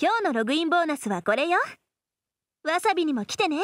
今日のログインボーナスはこれよわさびにも来てね